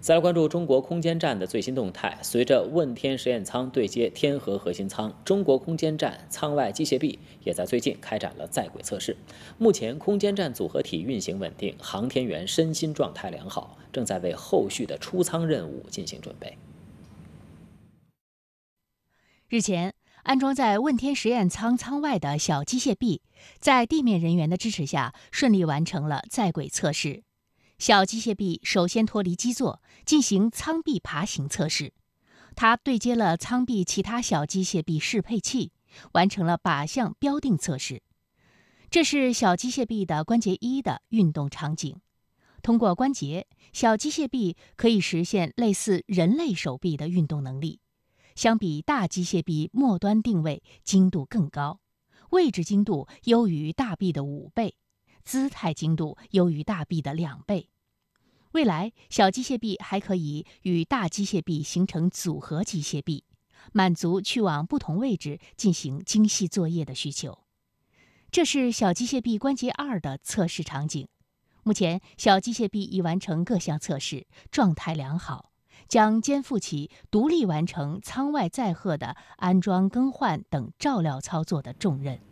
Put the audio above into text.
再来关注中国空间站的最新动态。随着问天实验舱对接天河核心舱，中国空间站舱外机械臂也在最近开展了在轨测试。目前，空间站组合体运行稳定，航天员身心状态良好，正在为后续的出舱任务进行准备。日前，安装在问天实验舱舱外的小机械臂，在地面人员的支持下，顺利完成了在轨测试。小机械臂首先脱离基座，进行舱壁爬行测试。它对接了舱壁其他小机械臂适配器，完成了靶向标定测试。这是小机械臂的关节一的运动场景。通过关节，小机械臂可以实现类似人类手臂的运动能力。相比大机械臂末端定位精度更高，位置精度优于大臂的五倍，姿态精度优于大臂的两倍。未来，小机械臂还可以与大机械臂形成组合机械臂，满足去往不同位置进行精细作业的需求。这是小机械臂关节二的测试场景。目前，小机械臂已完成各项测试，状态良好，将肩负起独立完成舱外载荷的安装、更换等照料操作的重任。